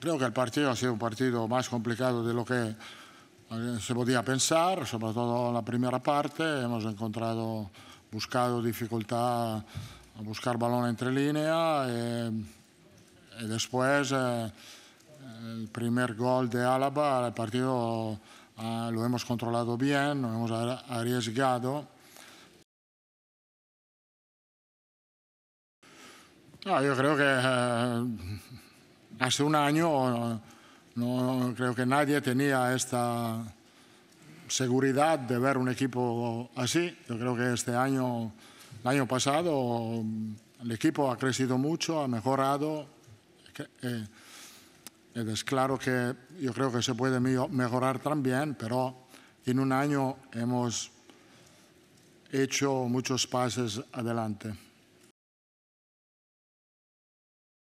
Creo que el partido ha sido un partido más complicado de lo que eh, se podía pensar, sobre todo en la primera parte. Hemos encontrado, buscado dificultad a buscar balón entre línea. Eh, y, después, eh, el primer gol de Álava, el partido ah, lo hemos controlado bien, lo hemos arriesgado. Ah, yo creo que hace un año no creo que nadie tenía esta seguridad de ver un equipo así. Yo creo que este año, el año pasado, el equipo ha crecido mucho, ha mejorado. Eh, es claro que yo creo que se puede mejorar también, pero en un año hemos hecho muchos pases adelante.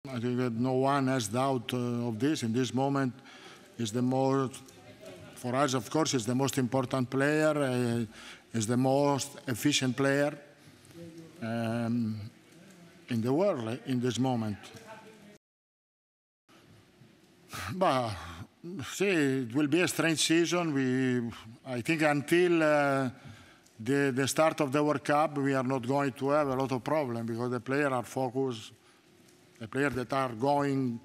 I think that no one has doubt uh, of this. In this moment, is the most for us, of course, is the most important player, uh, is the most efficient player um, in the world uh, in this moment. But see, it will be a strange season. We, I think, until. Uh, the, the start of the World Cup, we are not going to have a lot of problems because the players are focused the players that are going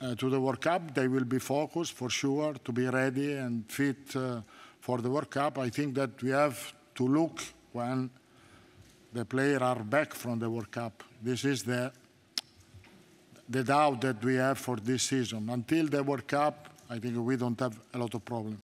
uh, to the World Cup, they will be focused for sure to be ready and fit uh, for the World Cup. I think that we have to look when the players are back from the World Cup. This is the the doubt that we have for this season. Until the World Cup, I think we don't have a lot of problems.